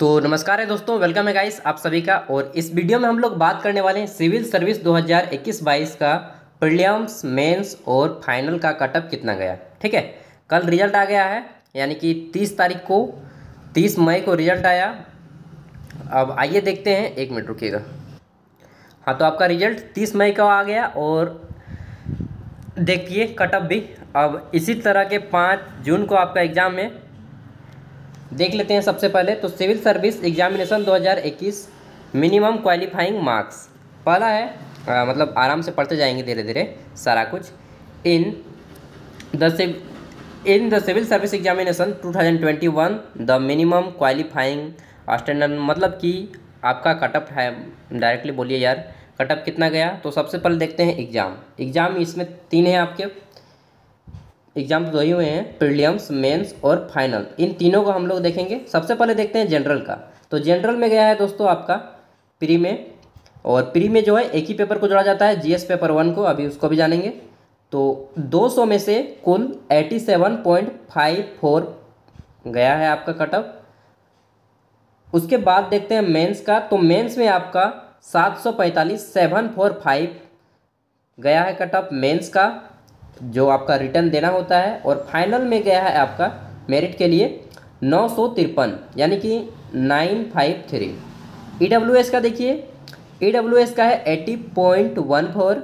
तो नमस्कार है दोस्तों वेलकम है गाइस आप सभी का और इस वीडियो में हम लोग बात करने वाले हैं सिविल सर्विस 2021-22 का प्रलियम्स मेंस और फाइनल का कटअप कितना गया ठीक है कल रिजल्ट आ गया है यानी कि 30 तारीख को 30 मई को रिजल्ट आया अब आइए देखते हैं एक मिनट रुकिएगा हाँ तो आपका रिजल्ट तीस मई का आ गया और देखिए कटअप भी अब इसी तरह के पाँच जून को आपका एग्ज़ाम है देख लेते हैं सबसे पहले तो civil service examination 2021 minimum qualifying marks पहला है आ, मतलब आराम से पढ़ते जाएंगे धीरे धीरे सारा कुछ in the in the civil service examination 2021 the minimum qualifying standard मतलब कि आपका कटअप है डायरेक्टली बोलिए यार कटअप कितना गया तो सबसे पहले देखते हैं एग्ज़ाम एग्ज़ाम इसमें तीन है आपके एग्जाम दो तो ही हुए हैं प्रिलियम्स मेंस और फाइनल इन तीनों को हम लोग देखेंगे सबसे पहले देखते हैं जनरल का तो जनरल में गया है दोस्तों आपका प्री में और प्री में जो है एक ही पेपर को जोड़ा जाता है जीएस पेपर वन को अभी उसको भी जानेंगे तो 200 में से कुल 87.54 गया है आपका कटअप उसके बाद देखते हैं मेंस का तो मेंस में आपका सात सौ पैंतालीस सेवन फोर फाइव गया है कटअप मेंस का जो आपका रिटर्न देना होता है और फाइनल में गया है आपका मेरिट के लिए नौ सौ तिरपन यानी कि nine five three E W S का देखिए ई डब्ल्यू एस का है एटी पॉइंट वन फोर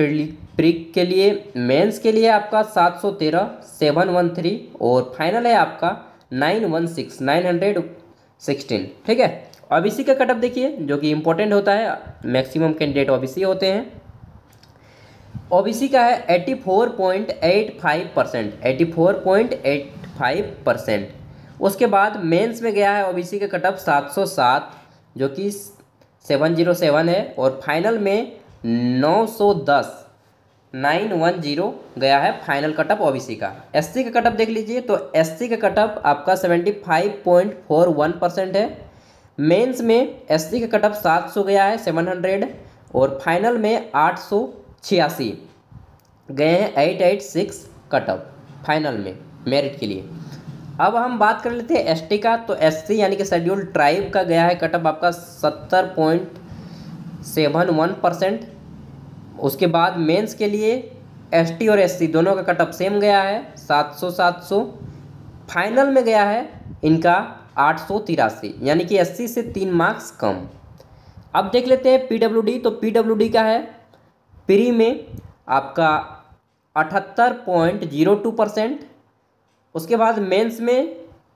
प्रिक के लिए मेंस के लिए आपका सात सौ तेरह सेवन वन थ्री और फाइनल है आपका nine one six nine hundred sixteen ठीक है ओ बी सी का कटअप देखिए जो कि इम्पोर्टेंट होता है maximum candidate O B C होते हैं ओ का है 84.85 percent eighty four point eight five percent उसके बाद मेंस में गया है सी का कटअप 707 जो कि 707 है और फाइनल में 910 910 गया है फाइनल कटअप ओबीसी का सी का कटअप देख लीजिए तो सी का कटअप आपका 75.41 परसेंट है मेंस में सी का कटअप 700 गया है 700 और फाइनल में 800 छियासी गए हैं eight eight six cutoff final में मेरिट के लिए अब हम बात कर लेते हैं एसटी का तो एससी यानी कि शेड्यूल ट्राइब का गया है कटअप आपका सत्तर पॉइंट सेवन वन परसेंट उसके बाद मेंस के लिए एसटी और एससी दोनों का कटअप सेम गया है सात सौ सात सौ फाइनल में गया है इनका आठ सौ तिरासी यानी कि एससी से तीन मार्क्स कम अब देख लेते हैं पीडब्ल्यूडी तो पीडब्ल्यूडी का है प्री में आपका अठहत्तर पॉइंट जीरो टू परसेंट उसके बाद मेंस में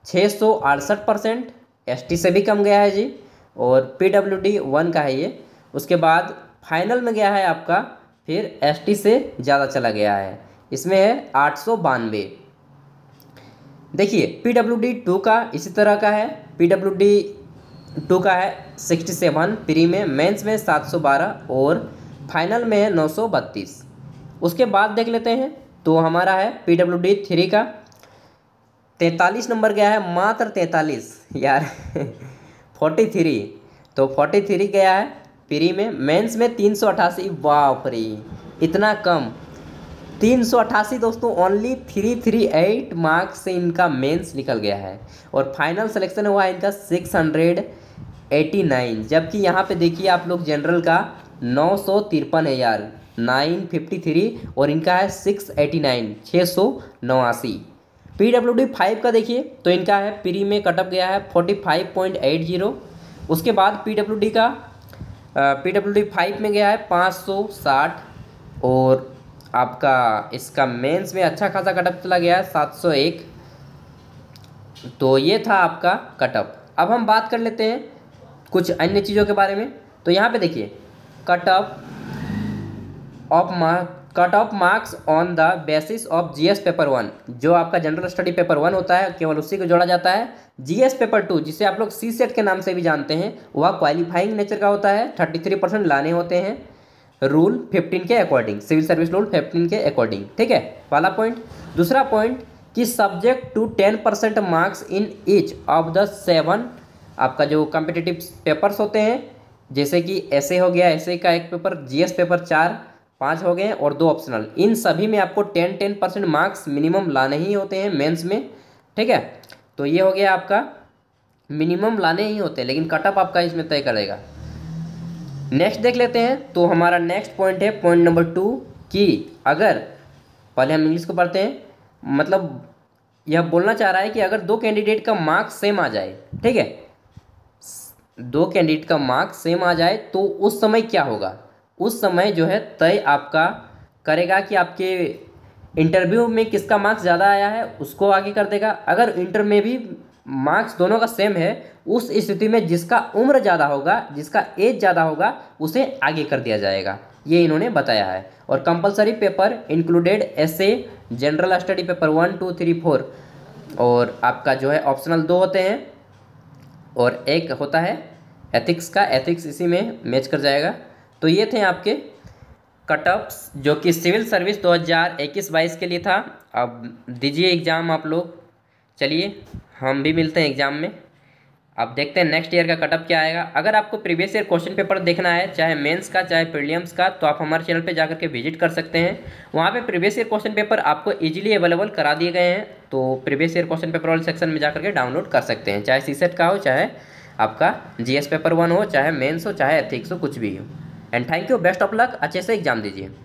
छः सौ अड़सठ परसेंट एस से भी कम गया है जी और पी डब्ल्यू डी वन का है ये उसके बाद फाइनल में गया है आपका फिर एस से ज़्यादा चला गया है इसमें है आठ सौ बानवे देखिए पी डब्ल्यू डी टू का इसी तरह का है पी डब्ल्यू डी टू का है सिक्सटी सेवन प्री में मेंस में सात सौ बारह और फाइनल में है नौ सौ बत्तीस उसके बाद देख लेते हैं तो हमारा है पी डब्ल्यू डी थ्री का तैंतालीस नंबर गया है मात्र तैंतालीस यार फोर्टी थ्री तो फोर्टी थ्री गया है प्री में मेंस में तीन सौ अट्ठासी वाह रे इतना कम तीन सौ अट्ठासी दोस्तों only three three eight marks से इनका मेंस निकल गया है और फाइनल सिलेक्शन हुआ है इनका सिक्स हंड्रेड एटी नाइन जबकि यहाँ पे देखिए आप लोग जनरल का नौ सौ तिरपन है यार नाइन फिफ्टी थ्री और इनका है सिक्स एटी नाइन छः सौ नवासी पी डब्ल्यू डी फाइव का देखिए तो इनका है प्री में कटअप गया है forty five point eight zero उसके बाद पी डब्ल्यू डी का पी डब्ल्यू डी फाइव में गया है पाँच सौ साठ और आपका इसका मेंस में अच्छा खासा कटअप चला गया है सात सौ एक तो ये था आपका कटअप अब हम बात कर लेते हैं कुछ अन्य चीज़ों के बारे में तो यहाँ पे देखिए cut off off mark cut off marks on the basis of GS paper one जो आपका जनरल स्टडी पेपर वन होता है केवल उसी को जोड़ा जाता है जीएस पेपर टू जिसे आप लोग सी सेट के नाम से भी जानते हैं वह क्वालिफाइंग नेचर का होता है थर्टी थ्री परसेंट लाने होते हैं रूल फिफ्टीन के according civil service rule fifteen के अकॉर्डिंग ठीक है पहला पॉइंट दूसरा पॉइंट कि subject to ten percent marks in each of the seven आपका जो कॉम्पिटिटिव पेपर्स होते हैं जैसे कि ऐसे हो गया ऐसे का एक पेपर जीएस पेपर चार पाँच हो गए और दो ऑप्शनल इन सभी में आपको ten ten percent marks minimum लाने ही होते हैं मेंस में ठीक है तो ये हो गया आपका मिनिमम लाने ही होते हैं लेकिन कटअप आपका इसमें तय करेगा नेक्स्ट देख लेते हैं तो हमारा नेक्स्ट पॉइंट है पॉइंट नंबर टू कि अगर पहले हम इंग्लिश को पढ़ते हैं मतलब यह बोलना चाह रहा है कि अगर दो कैंडिडेट का मार्क्स सेम आ जाए ठीक है दो कैंडिडेट का मार्क सेम आ जाए तो उस समय क्या होगा उस समय जो है तय आपका करेगा कि आपके इंटरव्यू में किसका मार्क्स ज़्यादा आया है उसको आगे कर देगा अगर इंटर में भी मार्क्स दोनों का सेम है उस स्थिति में जिसका उम्र ज़्यादा होगा जिसका एज ज़्यादा होगा उसे आगे कर दिया जाएगा ये इन्होंने बताया है और compulsory paper included essay general study paper one two three four और आपका जो है ऑप्शनल दो होते हैं और एक होता है एथिक्स का एथिक्स इसी में मैच कर जाएगा तो ये थे आपके कटअप्स जो कि सिविल सर्विस 2021-22 के लिए था अब दीजिए एग्ज़ाम आप लोग चलिए हम भी मिलते हैं एग्ज़ाम में अब देखते हैं नेक्स्ट ईयर का कटअप क्या आएगा अगर आपको प्रीवियस ईयर क्वेश्चन पेपर देखना है चाहे मेंस का चाहे प्रीलियम्स का तो आप हमारे चैनल पे जाकर के विजिट कर सकते हैं वहाँ पे प्रीवियस ईयर क्वेश्चन पेपर आपको इजीली अवेलेबल करा दिए गए हैं तो प्रीवियस ईयर क्वेश्चन पेपर वाले सेक्शन में जाकर के डाउनलोड कर सकते हैं चाहे सी का हो चाहे आपका जी पेपर वन हो चाहे मेन्स हो चाहे एथिक्स हो कुछ भी हो and thank you best of luck अच्छे से एग्जाम दीजिए